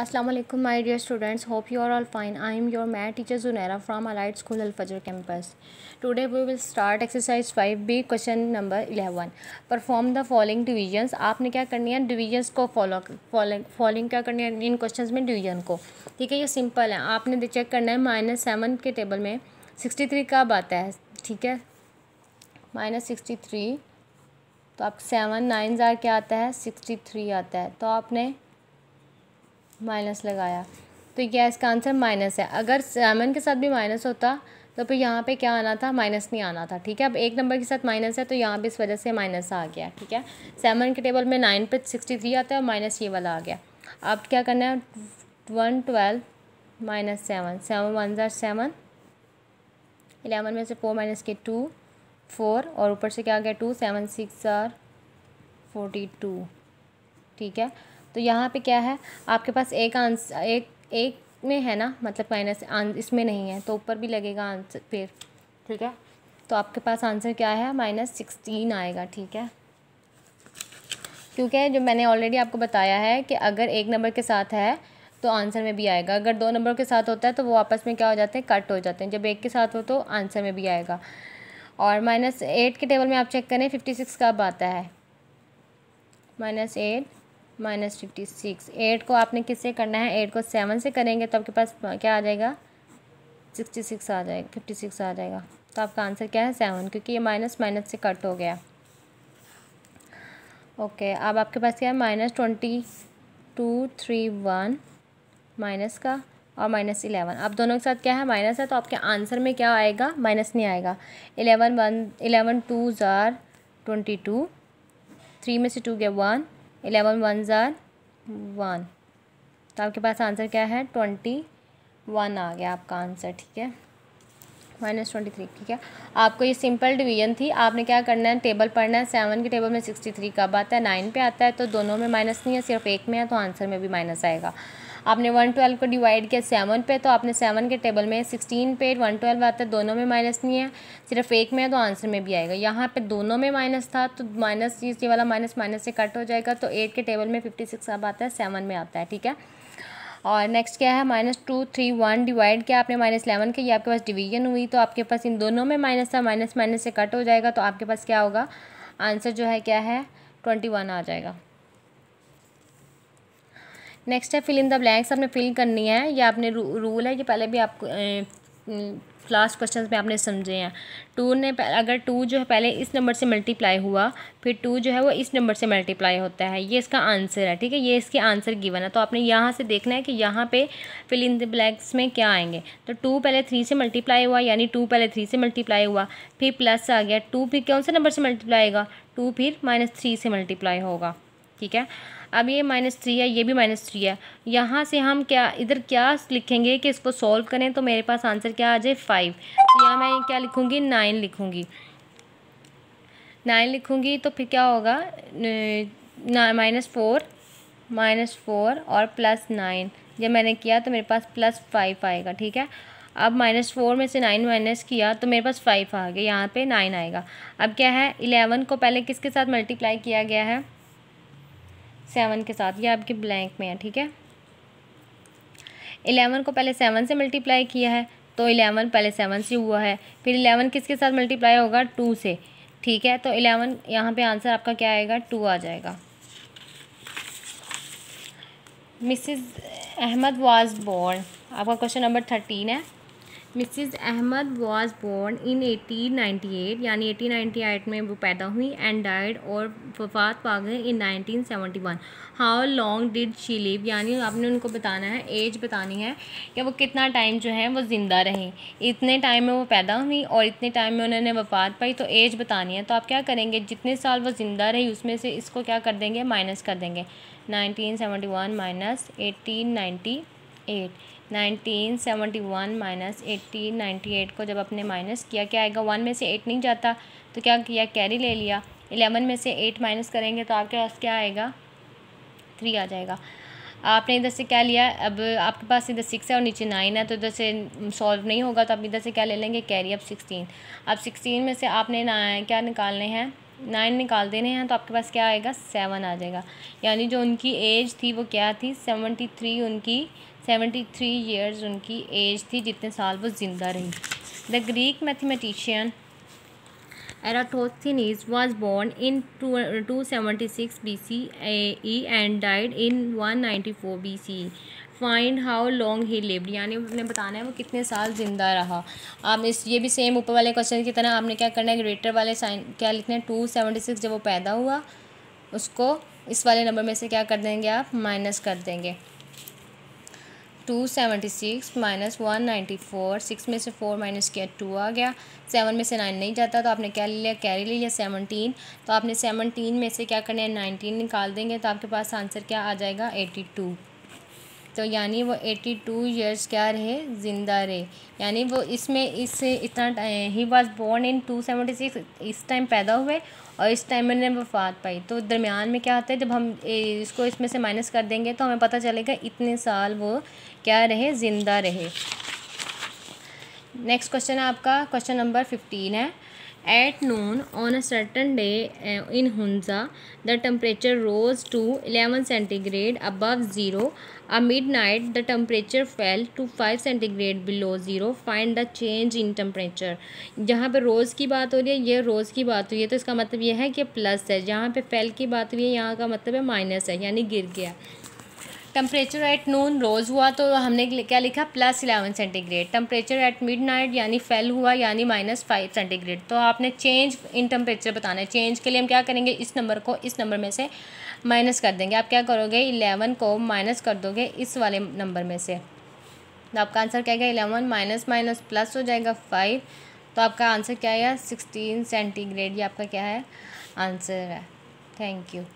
Aslam my dear students hope you are all fine I am your math teacher Junaira from allied school Alfajr campus today we will start exercise five B question number eleven perform the following divisions आपने क्या करनी है divisions को follow following क्या करनी है इन question में division को ठीक है ये सिंपल है आपने चेक करना है माइनस सेवन के टेबल में सिक्सटी थ्री कब आता है ठीक है माइनस सिक्सटी थ्री तो आप सेवन नाइन ज़ार क्या आता है सिक्सटी थ्री आता है तो आपने माइनस लगाया तो क्या इसका आंसर माइनस है अगर सेवन के साथ भी माइनस होता तो फिर यहाँ पे क्या आना था माइनस नहीं आना था ठीक है अब एक नंबर के साथ माइनस है तो यहाँ पे इस वजह से माइनस आ गया ठीक है सेवन के टेबल में नाइन पे सिक्सटी थ्री आता है और माइनस ये वाला आ गया अब क्या करना है one twelve minus seven seven one are seven eleven में से फोर माइनस के टू फोर और ऊपर से क्या आ गया two seven six are forty two ठीक है तो यहाँ पे क्या है आपके पास एक आंसर एक एक में है ना मतलब माइनस इसमें नहीं है तो ऊपर भी लगेगा आंसर फिर ठीक है तो आपके पास आंसर क्या है माइनस सिक्सटीन आएगा ठीक है क्योंकि जो मैंने ऑलरेडी आपको बताया है कि अगर एक नंबर के साथ है तो आंसर में भी आएगा अगर दो नंबर के साथ होता है तो वो आपस में क्या हो जाते हैं कट हो जाते हैं जब एक के साथ हो तो आंसर में भी आएगा और माइनस एट के टेबल में आप चेक करें फिफ्टी सिक्स कब आता है minus eight minus fifty six eight को आपने किससे करना है एट को सेवन से करेंगे तो आपके पास क्या आ जाएगा सिक्सटी सिक्स आ जाएगा फिफ्टी सिक्स आ जाएगा तो आपका आंसर क्या है सेवन क्योंकि ये माइनस माइनस से कट हो गया ओके अब आपके पास क्या है minus twenty two three one minus का और माइनस इलेवन अब दोनों के साथ क्या है माइनस है तो आपके आंसर में क्या आएगा माइनस नहीं आएगा eleven one eleven two are twenty two three में से टू गया one eleven one are one तो आपके पास आंसर क्या है ट्वेंटी वन आ गया आपका आंसर ठीक है माइनस ट्वेंटी थ्री ठीक है आपको ये सिंपल डिवीजन थी आपने क्या करना है टेबल पढ़ना है सेवन के टेबल में सिक्सटी थ्री कब आता है नाइन पे आता है तो दोनों में माइनस नहीं है सिर्फ एक में है तो आंसर में भी माइनस आएगा आपने वन ट्वेल्व को डिवाइड किया सेवन पे तो आपने सेवन के टेबल में सिक्सटीन पे वन ट्वेल्व आता है दोनों में माइनस नहीं है सिर्फ एक में है तो आंसर में भी आएगा यहाँ पे दोनों में माइनस था तो माइनस ये वाला माइनस माइनस से कट हो जाएगा तो एट के टेबल में फिफ्टी सिक्स अब आता है सेवन में आता है ठीक है और नेक्स्ट क्या है minus two three one divide किया आपने माइनस इलेवन के ये आपके पास डिवीजन हुई तो आपके पास इन दोनों में माइनस था माइनस माइनस से कट हो जाएगा तो आपके पास क्या होगा आंसर जो है क्या है ट्वेंटी वन आ जाएगा नेक्स्ट है फिल इन द ब्लैंक्स आपने फिल करनी है ये आपने रू, रूल है ये पहले भी आपको लास्ट क्वेश्चन में आपने समझे हैं टू ने अगर टू जो है पहले इस नंबर से मल्टीप्लाई हुआ फिर टू जो है वो इस नंबर से मल्टीप्लाई होता है ये इसका आंसर है ठीक है ये इसके आंसर गिवन है तो आपने यहाँ से देखना है कि यहाँ पे फिल इन द ब्लैक्स में क्या आएंगे तो टू पहले थ्री से मल्टीप्लाई हुआ यानी टू पहले थ्री से मल्टीप्लाई हुआ फिर प्लस आ गया टू फिर कौन से नंबर से मल्टीप्लाई होगा टू फिर माइनस थ्री से मल्टीप्लाई होगा ठीक है अब ये माइनस थ्री है ये भी माइनस थ्री है यहाँ से हम क्या इधर क्या लिखेंगे कि इसको सॉल्व करें तो मेरे पास आंसर क्या आ जाए फाइव तो यहाँ मैं क्या लिखूँगी नाइन लिखूँगी नाइन लिखूँगी तो फिर क्या होगा माइनस फोर माइनस फोर और प्लस नाइन जब मैंने किया तो मेरे पास प्लस फाइव आएगा ठीक है अब माइनस फोर में से नाइन माइनस किया तो मेरे पास फाइव आ गया यहाँ पे नाइन आएगा अब क्या है इलेवन को पहले किसके साथ मल्टीप्लाई किया गया है सेवन के साथ ये आपके ब्लैंक में है ठीक है एलेवन को पहले सेवन से मल्टीप्लाई किया है तो इलेवन पहले सेवन से हुआ है फिर इलेवन किसके साथ मल्टीप्लाई होगा टू से ठीक है तो इलेवन यहाँ पे आंसर आपका क्या आएगा टू आ जाएगा मिसिज़ अहमद वाज बोर्न आपका क्वेश्चन नंबर थर्टीन है Mrs Ahmad was born in 1898 यानी 1898 में वो पैदा हुई एंड डाइड और वफात पा गए in 1971 how long did she live यानी आपने उनको बताना है एज बतानी है कि वो कितना टाइम जो है वो ज़िंदा रहे इतने टाइम में वो पैदा हुई और इतने टाइम में उन्होंने वफात पाई तो एज बतानी है तो आप क्या करेंगे जितने साल वो ज़िंदा रही उसमें से इसको क्या कर देंगे माइनस कर देंगे nineteen seventy one minus eighteen ninety eight nineteen seventy one minus eighteen ninety eight को जब अपने माइनस किया क्या आएगा वन में से एट नहीं जाता तो क्या किया कैरी ले लिया एलेवन में से एट माइनस करेंगे तो आपके पास क्या आएगा थ्री आ जाएगा आपने इधर से क्या लिया अब आपके पास इधर सिक्स है और नीचे नाइन है तो इधर से सॉल्व नहीं होगा तो आप इधर से क्या ले लेंगे कैरी अब सिक्सटीन अब सिक्सटीन में से आपने ना क्या निकालने हैं नाइन निकाल देने हैं तो आपके पास क्या आएगा सेवन आ जाएगा यानी जो उनकी एज थी वो क्या थी सेवेंटी थ्री उनकी सेवेंटी थ्री ईयर्स उनकी एज थी जितने साल वो ज़िंदा रही the Greek mathematician was born in two seventy six B C and died in one ninety four B C find how long he lived यानी उन्हें बताना है वो कितने साल ज़िंदा रहा आप इस ये भी सेम ऊपर वाले क्वेश्चन की तरह आपने क्या करना है ग्रेटर वाले साइन क्या लिखना है टू सेवेंटी सिक्स जब वो पैदा हुआ उसको इस वाले नंबर में से क्या कर देंगे आप माइनस कर देंगे two seventy six minus one ninety four six में से फोर माइनस किया टू आ गया सेवन में से नाइन नहीं जाता तो आपने क्या ले लिया कैरी ले लिया सेवनटीन तो आपने सेवनटीन में से क्या करना है नाइनटीन निकाल देंगे तो आपके पास आंसर क्या आ जाएगा एटी टू तो यानी वो एटी टू ईयर्स क्या रहे ज़िंदा रहे यानी वो इसमें इस इतना ही was born in two seventy six इस टाइम पैदा हुए और इस टाइम मैंने वफात पाई तो दरमियान में क्या आता है जब हम इसको इसमें से माइनस कर देंगे तो हमें पता चलेगा इतने साल वो क्या रहे ज़िंदा रहे नेक्स्ट क्वेश्चन है आपका क्वेश्चन नंबर फिफ्टीन है at noon on a certain day in Hunza the temperature rose to eleven centigrade above zero a midnight the temperature fell to five centigrade below zero find the change in temperature जहाँ पर रोज़ की बात हो रही है यह रोज़ की बात हुई है तो इसका मतलब यह है कि प्लस है जहाँ पर फेल की बात हुई है यहाँ का मतलब है माइनस है यानी गिर गया टेम्परेचर एट नून रोज़ हुआ तो हमने क्या लिखा plus eleven centigrade temperature at midnight यानी फेल हुआ यानी माइनस फाइव सेंटीग्रेड तो आपने चेंज इन टम्परेचर बताना है चेंज के लिए हम क्या करेंगे इस नंबर को इस नंबर में से माइनस कर देंगे आप क्या करोगे इलेवन को माइनस कर दोगे इस वाले नंबर में से तो आपका आंसर क्या गया इलेवन माइनस माइनस प्लस हो जाएगा फाइव तो आपका आंसर क्या है सिक्सटीन सेंटीग्रेड ये आपका क्या है आंसर है थैंक यू